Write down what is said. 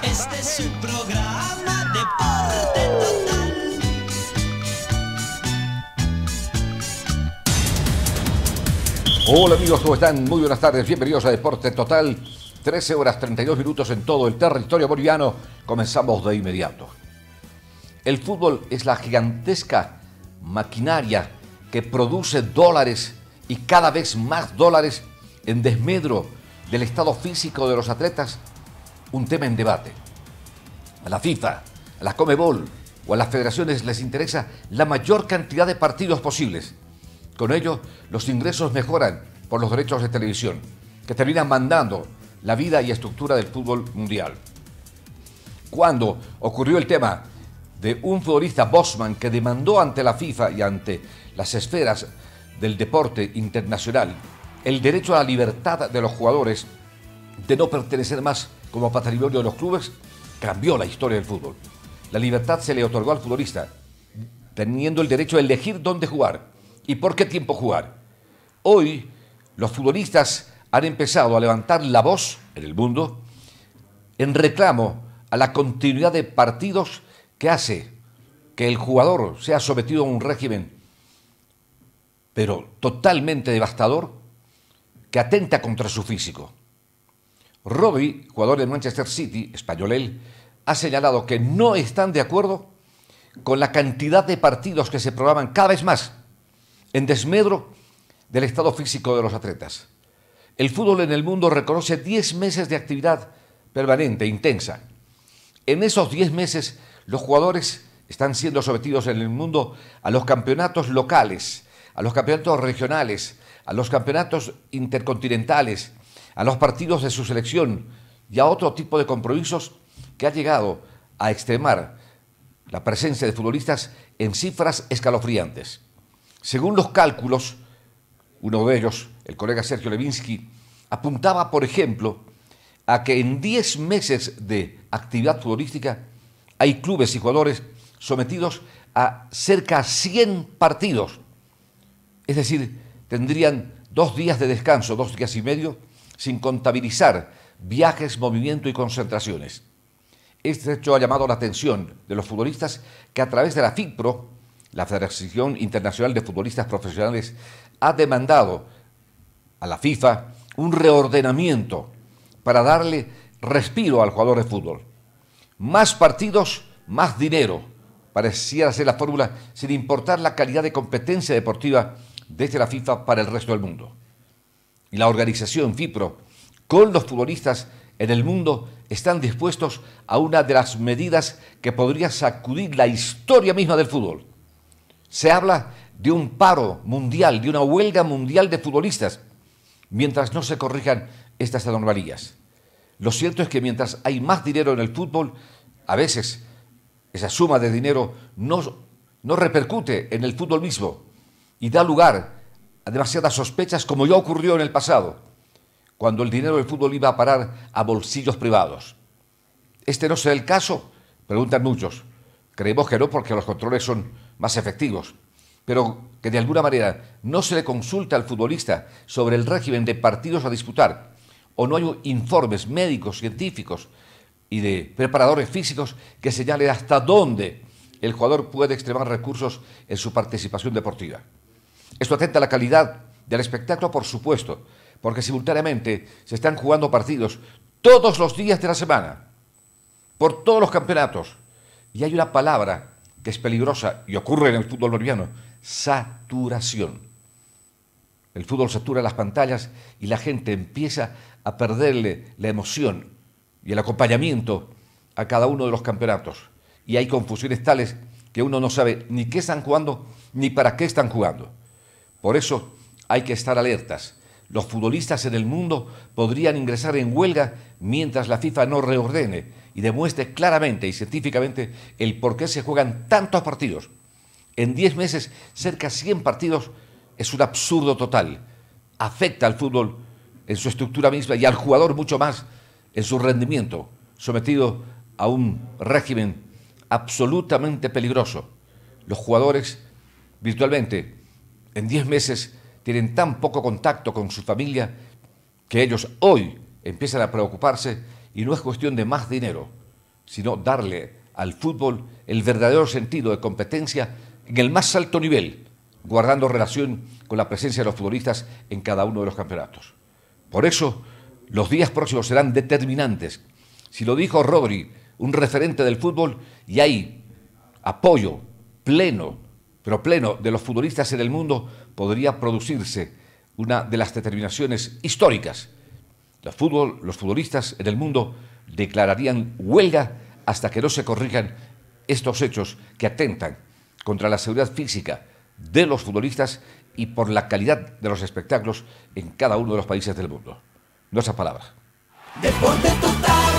Este es su programa Deporte Total. Hola amigos, ¿cómo están? Muy buenas tardes, bienvenidos a Deporte Total. 13 horas 32 minutos en todo el territorio boliviano. Comenzamos de inmediato. El fútbol es la gigantesca maquinaria que produce dólares y cada vez más dólares en desmedro del estado físico de los atletas un tema en debate. A la FIFA, a la Comebol o a las federaciones les interesa la mayor cantidad de partidos posibles. Con ello, los ingresos mejoran por los derechos de televisión, que terminan mandando la vida y estructura del fútbol mundial. Cuando ocurrió el tema de un futbolista Bosman que demandó ante la FIFA y ante las esferas del deporte internacional el derecho a la libertad de los jugadores de no pertenecer más como patrimonio de los clubes, cambió la historia del fútbol. La libertad se le otorgó al futbolista, teniendo el derecho de elegir dónde jugar y por qué tiempo jugar. Hoy, los futbolistas han empezado a levantar la voz en el mundo en reclamo a la continuidad de partidos que hace que el jugador sea sometido a un régimen, pero totalmente devastador, que atenta contra su físico. Robbie, jugador de Manchester City, español él, ha señalado que no están de acuerdo con la cantidad de partidos que se programan cada vez más en desmedro del estado físico de los atletas. El fútbol en el mundo reconoce 10 meses de actividad permanente, intensa. En esos 10 meses los jugadores están siendo sometidos en el mundo a los campeonatos locales, a los campeonatos regionales, a los campeonatos intercontinentales, a los partidos de su selección y a otro tipo de compromisos que ha llegado a extremar la presencia de futbolistas en cifras escalofriantes. Según los cálculos, uno de ellos, el colega Sergio Levinsky, apuntaba, por ejemplo, a que en 10 meses de actividad futbolística hay clubes y jugadores sometidos a cerca de 100 partidos. Es decir, tendrían dos días de descanso, dos días y medio, sin contabilizar viajes, movimiento y concentraciones. Este hecho ha llamado la atención de los futbolistas que a través de la FIPRO, la Federación Internacional de Futbolistas Profesionales, ha demandado a la FIFA un reordenamiento para darle respiro al jugador de fútbol. Más partidos, más dinero. Pareciera ser la fórmula sin importar la calidad de competencia deportiva desde la FIFA para el resto del mundo y la organización FIPRO con los futbolistas en el mundo están dispuestos a una de las medidas que podría sacudir la historia misma del fútbol. Se habla de un paro mundial, de una huelga mundial de futbolistas, mientras no se corrijan estas anomalías. Lo cierto es que mientras hay más dinero en el fútbol, a veces esa suma de dinero no, no repercute en el fútbol mismo y da lugar demasiadas sospechas como ya ocurrió en el pasado, cuando el dinero del fútbol iba a parar a bolsillos privados. ¿Este no será el caso? Preguntan muchos. Creemos que no porque los controles son más efectivos, pero que de alguna manera no se le consulta al futbolista sobre el régimen de partidos a disputar, o no hay informes médicos, científicos y de preparadores físicos que señalen hasta dónde el jugador puede extremar recursos en su participación deportiva. Esto atenta a la calidad del espectáculo, por supuesto, porque simultáneamente se están jugando partidos todos los días de la semana, por todos los campeonatos. Y hay una palabra que es peligrosa y ocurre en el fútbol boliviano, saturación. El fútbol satura las pantallas y la gente empieza a perderle la emoción y el acompañamiento a cada uno de los campeonatos. Y hay confusiones tales que uno no sabe ni qué están jugando ni para qué están jugando. Por eso hay que estar alertas. Los futbolistas en el mundo podrían ingresar en huelga mientras la FIFA no reordene y demuestre claramente y científicamente el por qué se juegan tantos partidos. En 10 meses, cerca de 100 partidos es un absurdo total. Afecta al fútbol en su estructura misma y al jugador mucho más en su rendimiento, sometido a un régimen absolutamente peligroso. Los jugadores virtualmente en 10 meses tienen tan poco contacto con su familia que ellos hoy empiezan a preocuparse y no es cuestión de más dinero, sino darle al fútbol el verdadero sentido de competencia en el más alto nivel, guardando relación con la presencia de los futbolistas en cada uno de los campeonatos. Por eso, los días próximos serán determinantes. Si lo dijo Rodri, un referente del fútbol, y hay apoyo pleno pero pleno de los futbolistas en el mundo, podría producirse una de las determinaciones históricas. Los fútbol, los futbolistas en el mundo declararían huelga hasta que no se corrijan estos hechos que atentan contra la seguridad física de los futbolistas y por la calidad de los espectáculos en cada uno de los países del mundo. Nuestras palabras. Deporte total.